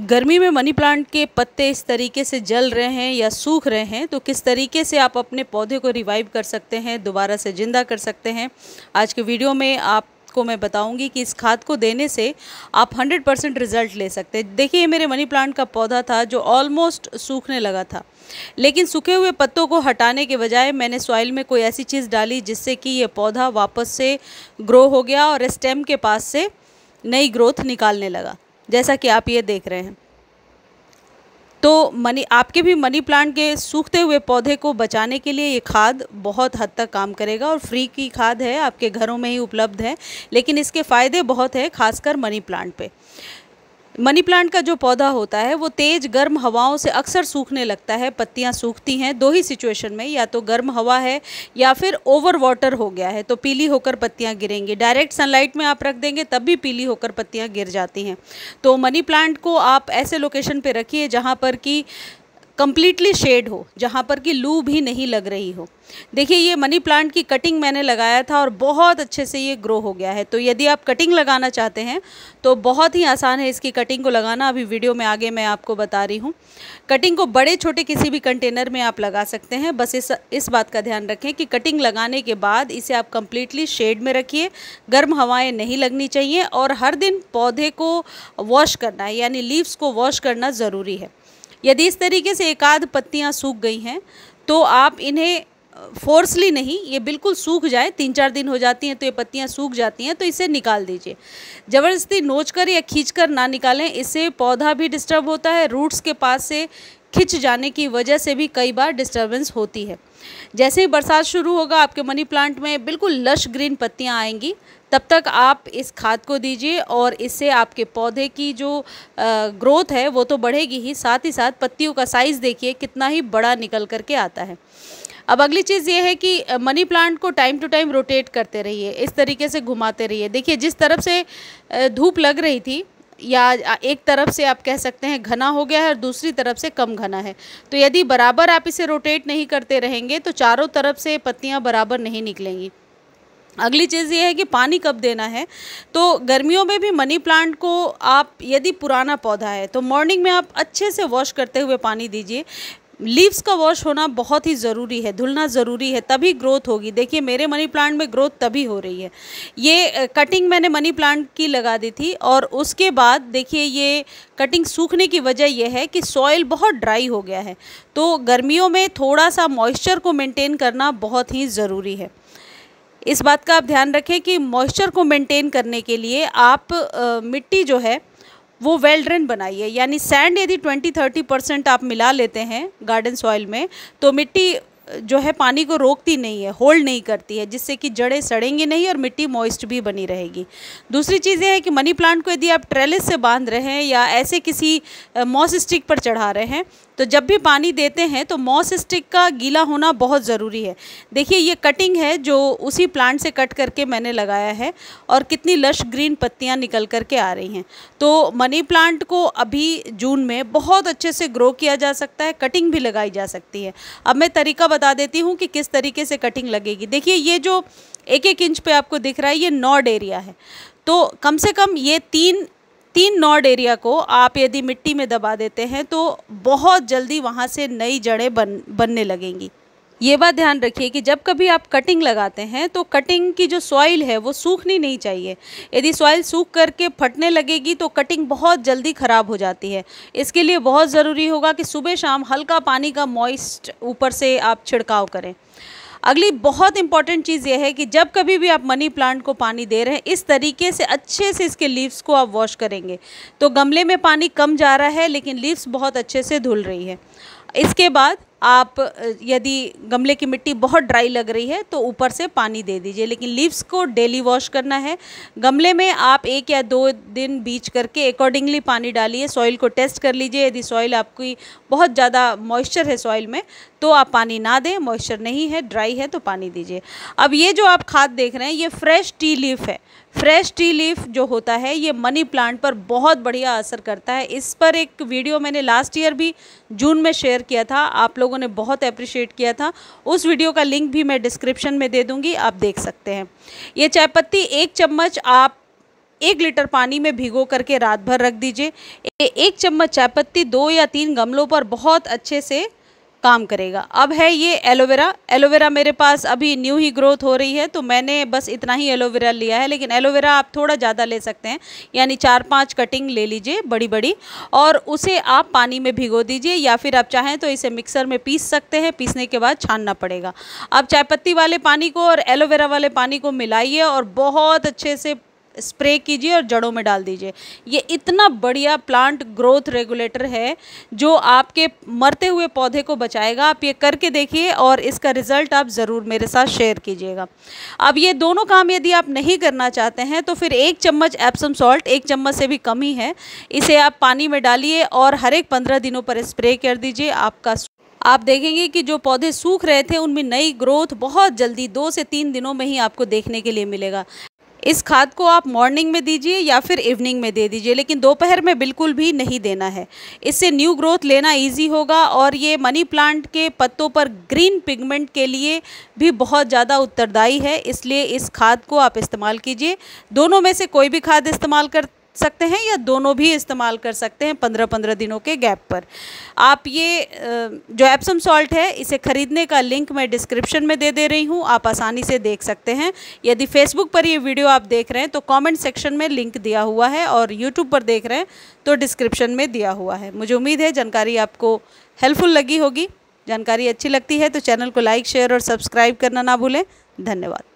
गर्मी में money plant के पत्ते इस तरीके से जल रहे हैं या सूख रहे हैं तो किस तरीके से आप अपने पौधे को रिवाइव कर सकते हैं दोबारा से ज़िंदा कर सकते हैं आज के वीडियो में आप आपको मैं बताऊंगी कि इस खाद को देने से आप 100 परसेंट रिजल्ट ले सकते हैं देखिए ये मेरे मनी प्लांट का पौधा था जो ऑलमोस्ट सूखने लगा था लेकिन सूखे हुए पत्तों को हटाने के बजाय मैंने सॉइल में कोई ऐसी चीज़ डाली जिससे कि ये पौधा वापस से ग्रो हो गया और स्टेम के पास से नई ग्रोथ निकालने लगा जैसा कि आप ये देख रहे हैं तो मनी आपके भी मनी प्लांट के सूखते हुए पौधे को बचाने के लिए ये खाद बहुत हद तक काम करेगा और फ्री की खाद है आपके घरों में ही उपलब्ध है लेकिन इसके फ़ायदे बहुत है खासकर मनी प्लांट पे मनी प्लांट का जो पौधा होता है वो तेज़ गर्म हवाओं से अक्सर सूखने लगता है पत्तियां सूखती हैं दो ही सिचुएशन में या तो गर्म हवा है या फिर ओवर वाटर हो गया है तो पीली होकर पत्तियां गिरेंगी डायरेक्ट सनलाइट में आप रख देंगे तब भी पीली होकर पत्तियां गिर जाती हैं तो मनी प्लांट को आप ऐसे लोकेशन पर रखिए जहाँ पर कि कम्प्लीटली शेड हो जहाँ पर कि लू भी नहीं लग रही हो देखिए ये मनी प्लांट की कटिंग मैंने लगाया था और बहुत अच्छे से ये ग्रो हो गया है तो यदि आप कटिंग लगाना चाहते हैं तो बहुत ही आसान है इसकी कटिंग को लगाना अभी वीडियो में आगे मैं आपको बता रही हूँ कटिंग को बड़े छोटे किसी भी कंटेनर में आप लगा सकते हैं बस इस इस बात का ध्यान रखें कि कटिंग लगाने के बाद इसे आप कम्प्लीटली शेड में रखिए गर्म हवाएँ नहीं लगनी चाहिए और हर दिन पौधे को वॉश करना है यानी लीव्स को वॉश करना ज़रूरी है यदि इस तरीके से एक आध पत्तियाँ सूख गई हैं तो आप इन्हें फोर्सली नहीं ये बिल्कुल सूख जाए तीन चार दिन हो जाती हैं तो ये पत्तियाँ सूख जाती हैं तो इसे निकाल दीजिए ज़बरदस्ती नोच कर या खींच कर ना निकालें इससे पौधा भी डिस्टर्ब होता है रूट्स के पास से खिंच जाने की वजह से भी कई बार डिस्टर्बेंस होती है जैसे ही बरसात शुरू होगा आपके मनी प्लांट में बिल्कुल लश ग्रीन पत्तियाँ आएंगी तब तक आप इस खाद को दीजिए और इससे आपके पौधे की जो ग्रोथ है वो तो बढ़ेगी ही साथ ही साथ पत्तियों का साइज़ देखिए कितना ही बड़ा निकल करके आता है अब अगली चीज़ ये है कि मनी प्लांट को टाइम टू टाइम रोटेट करते रहिए इस तरीके से घुमाते रहिए देखिए जिस तरफ से धूप लग रही थी या एक तरफ से आप कह सकते हैं घना हो गया है और दूसरी तरफ से कम घना है तो यदि बराबर आप इसे रोटेट नहीं करते रहेंगे तो चारों तरफ से पत्तियाँ बराबर नहीं निकलेंगी अगली चीज़ ये है कि पानी कब देना है तो गर्मियों में भी मनी प्लांट को आप यदि पुराना पौधा है तो मॉर्निंग में आप अच्छे से वॉश करते हुए पानी दीजिए लीव्स का वॉश होना बहुत ही ज़रूरी है धुलना ज़रूरी है तभी ग्रोथ होगी देखिए मेरे मनी प्लांट में ग्रोथ तभी हो रही है ये कटिंग मैंने मनी प्लांट की लगा दी थी और उसके बाद देखिए ये कटिंग सूखने की वजह यह है कि सॉइल बहुत ड्राई हो गया है तो गर्मियों में थोड़ा सा मॉइस्चर को मेनटेन करना बहुत ही ज़रूरी है इस बात का आप ध्यान रखें कि मॉइस्चर को मेनटेन करने के लिए आप आ, मिट्टी जो है वो वेल ड्रेन बनाइए यानी सैंड यदि 20-30 परसेंट आप मिला लेते हैं गार्डन सॉइल में तो मिट्टी जो है पानी को रोकती नहीं है होल्ड नहीं करती है जिससे कि जड़ें सड़ेंगी नहीं और मिट्टी मॉइस्ट भी बनी रहेगी दूसरी चीज़ ये है कि मनी प्लांट को यदि आप ट्रेलिस से बांध रहे हैं या ऐसे किसी मॉस स्टिक पर चढ़ा रहे हैं तो जब भी पानी देते हैं तो मॉस स्टिक का गीला होना बहुत ज़रूरी है देखिए ये कटिंग है जो उसी प्लांट से कट करके मैंने लगाया है और कितनी लश ग्रीन पत्तियाँ निकल कर के आ रही हैं तो मनी प्लांट को अभी जून में बहुत अच्छे से ग्रो किया जा सकता है कटिंग भी लगाई जा सकती है अब मैं तरीका बता देती हूँ कि किस तरीके से कटिंग लगेगी देखिए ये जो एक एक इंच पर आपको दिख रहा है ये नॉड एरिया है तो कम से कम ये तीन तीन नॉड एरिया को आप यदि मिट्टी में दबा देते हैं तो बहुत जल्दी वहाँ से नई जड़ें बन बनने लगेंगी ये बात ध्यान रखिए कि जब कभी आप कटिंग लगाते हैं तो कटिंग की जो सॉइल है वो सूखनी नहीं चाहिए यदि सॉइल सूख करके फटने लगेगी तो कटिंग बहुत जल्दी ख़राब हो जाती है इसके लिए बहुत ज़रूरी होगा कि सुबह शाम हल्का पानी का मॉइस्ट ऊपर से आप छिड़काव करें अगली बहुत इंपॉर्टेंट चीज़ यह है कि जब कभी भी आप मनी प्लांट को पानी दे रहे हैं इस तरीके से अच्छे से इसके लीव्स को आप वॉश करेंगे तो गमले में पानी कम जा रहा है लेकिन लीव्स बहुत अच्छे से धुल रही है इसके बाद आप यदि गमले की मिट्टी बहुत ड्राई लग रही है तो ऊपर से पानी दे दीजिए लेकिन लीव्स को डेली वॉश करना है गमले में आप एक या दो दिन बीच करके अकॉर्डिंगली पानी डालिए सॉइल को टेस्ट कर लीजिए यदि सॉइल आपकी बहुत ज़्यादा मॉइस्चर है सॉइल में तो आप पानी ना दें मॉइस्चर नहीं है ड्राई है तो पानी दीजिए अब ये जो आप खाद देख रहे हैं ये फ्रेश टी लीफ है फ्रेश टी लीफ जो होता है ये मनी प्लांट पर बहुत बढ़िया असर करता है इस पर एक वीडियो मैंने लास्ट ईयर भी जून में शेयर किया था आप लोगों ने बहुत अप्रिशिएट किया था उस वीडियो का लिंक भी मैं डिस्क्रिप्शन में दे दूँगी आप देख सकते हैं ये चाय पत्ती एक चम्मच आप एक लीटर पानी में भिगो करके रात भर रख दीजिए एक चम्मच चायपत्ती दो या तीन गमलों पर बहुत अच्छे से काम करेगा अब है ये एलोवेरा एलोवेरा मेरे पास अभी न्यू ही ग्रोथ हो रही है तो मैंने बस इतना ही एलोवेरा लिया है लेकिन एलोवेरा आप थोड़ा ज़्यादा ले सकते हैं यानी चार पाँच कटिंग ले लीजिए बड़ी बड़ी और उसे आप पानी में भिगो दीजिए या फिर आप चाहें तो इसे मिक्सर में पीस सकते हैं पीसने के बाद छानना पड़ेगा आप चाय पत्ती वाले पानी को और एलोवेरा वाले पानी को मिलाइए और बहुत अच्छे से स्प्रे कीजिए और जड़ों में डाल दीजिए ये इतना बढ़िया प्लांट ग्रोथ रेगुलेटर है जो आपके मरते हुए पौधे को बचाएगा आप ये करके देखिए और इसका रिज़ल्ट आप ज़रूर मेरे साथ शेयर कीजिएगा अब ये दोनों काम यदि आप नहीं करना चाहते हैं तो फिर एक चम्मच एप्सम सॉल्ट एक चम्मच से भी कम ही है इसे आप पानी में डालिए और हर एक पंद्रह दिनों पर स्प्रे कर दीजिए आपका आप देखेंगे कि जो पौधे सूख रहे थे उनमें नई ग्रोथ बहुत जल्दी दो से तीन दिनों में ही आपको देखने के लिए मिलेगा इस खाद को आप मॉर्निंग में दीजिए या फिर इवनिंग में दे दीजिए लेकिन दोपहर में बिल्कुल भी नहीं देना है इससे न्यू ग्रोथ लेना ईजी होगा और ये मनी प्लांट के पत्तों पर ग्रीन पिगमेंट के लिए भी बहुत ज़्यादा उत्तरदायी है इसलिए इस खाद को आप इस्तेमाल कीजिए दोनों में से कोई भी खाद इस्तेमाल कर सकते हैं या दोनों भी इस्तेमाल कर सकते हैं पंद्रह पंद्रह दिनों के गैप पर आप ये जो एप्सम सॉल्ट है इसे ख़रीदने का लिंक मैं डिस्क्रिप्शन में दे दे रही हूँ आप आसानी से देख सकते हैं यदि फेसबुक पर ये वीडियो आप देख रहे हैं तो कमेंट सेक्शन में लिंक दिया हुआ है और यूट्यूब पर देख रहे हैं तो डिस्क्रिप्शन में दिया हुआ है मुझे उम्मीद है जानकारी आपको हेल्पफुल लगी होगी जानकारी अच्छी लगती है तो चैनल को लाइक शेयर और सब्सक्राइब करना ना भूलें धन्यवाद